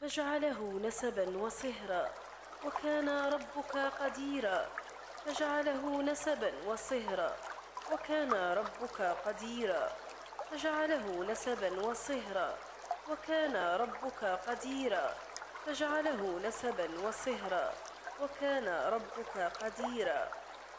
فجعله نسبا وصهرا وكان ربك قديرا فجعله نسبا وصهرا وكان ربك قديرا فجعله نسبا وصهرا وكان ربك قديرا فجعله نسبا وصهرا وكان ربك قديرا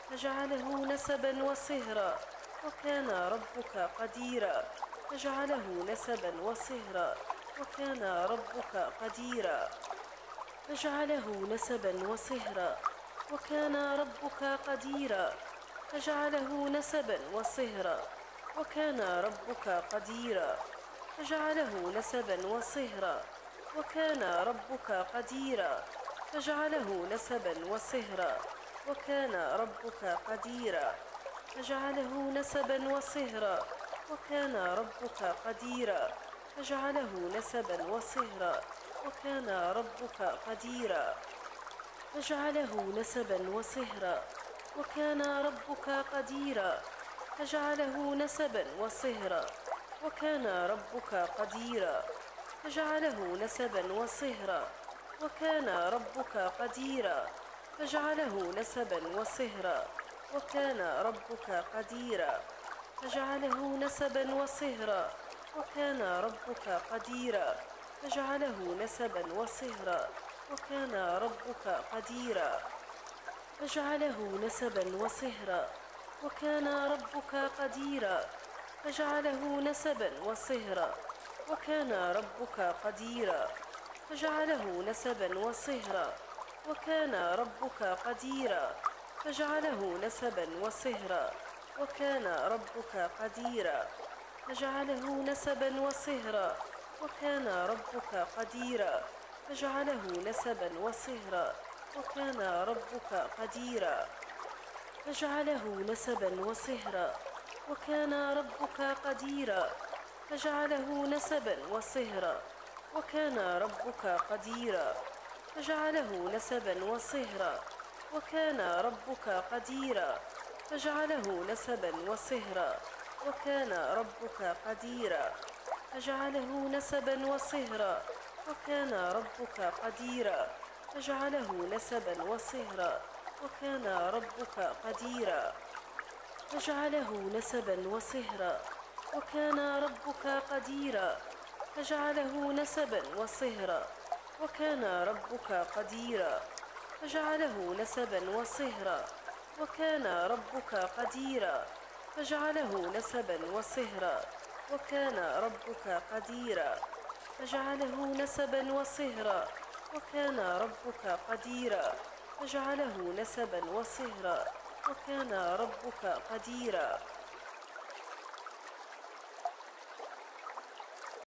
فجعله نسبا وصهرا وكان ربك قديرا فجعله نسبا وصهرا وكان ربك قديرا فجعله نسبا وصهرا وكان ربك قديرا فجعله نسبا وصهرا وكان ربك قديرا فجعله نسبا وصهرا وكان ربك قديرا فجعله نسبا وصهرا وكان ربك قديرا فجعله نسبا وصهرا وكان ربك قديرا فجعله نسبا وصهرا وكان ربك قديرا فجعله نسبا وصهرا وكان ربك قديرا فجعله نسبا وصهرا وكان ربك قديرا فجعله نسبا وصهرا وكان ربك قديرا فجعله نسبا وصهرا وكان ربك قديرا فجعله نسبا وصهرا وكان ربك قديرا فجعله نسبا وصهرا وكان ربك قديرا فجعله نسبا وصهرا وكان ربك قديرا فجعله نسبا وصهرا وكان ربك قديرا فجعله نسبا وصهرا وكان ربك قديرا فجعله نسبا وصهرا وكان ربك قديرا فجعله نسبا وصهرا وكان ربك قديرا فجعله نسبا وصهرا وكان ربك قديرا فجعله نسبا وصهرا وكان ربك قديرا فجعله نسبا وصهرا وكان ربك قديرا فجعله نسبا وصهرا وكان ربك قديرا فجعله نسبا وصهرا وكان ربك قديرا فجعله نسبا وصهرا وكان ربك قديرا فجعله نسبا وصهرا وكان ربك قديرا فجعله نسبا وصهرا وكان ربك قديرا فجعله نسبا وصهرا وكان ربك قديرا فجعله نسبا وصهرا وكان ربك قديرا فجعله نسبا وصهرا وكان ربك قديرا فجعله نسبا وصهرا وكان ربك قديرا فجعله نسبا وصهرا وكان ربك قديرا